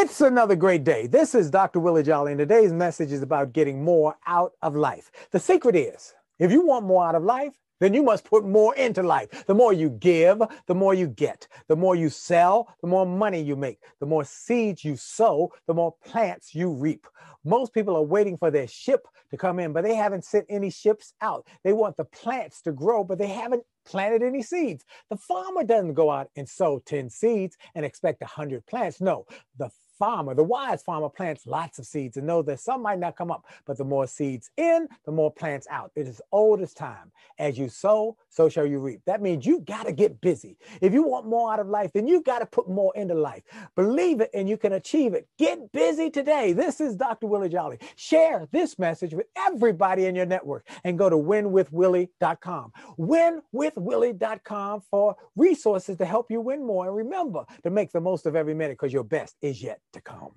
It's another great day. This is Dr. Willie Jolly, and today's message is about getting more out of life. The secret is if you want more out of life, then you must put more into life. The more you give, the more you get. The more you sell, the more money you make. The more seeds you sow, the more plants you reap. Most people are waiting for their ship to come in, but they haven't sent any ships out. They want the plants to grow, but they haven't planted any seeds. The farmer doesn't go out and sow 10 seeds and expect 100 plants. No, the farmer, the wise farmer plants lots of seeds and knows that some might not come up, but the more seeds in, the more plants out. It is old as time. As you you sow, so shall you reap. That means you got to get busy. If you want more out of life, then you got to put more into life. Believe it and you can achieve it. Get busy today. This is Dr. Willie Jolly. Share this message with everybody in your network and go to winwithwillie.com. Winwithwillie.com for resources to help you win more. And remember to make the most of every minute because your best is yet to come.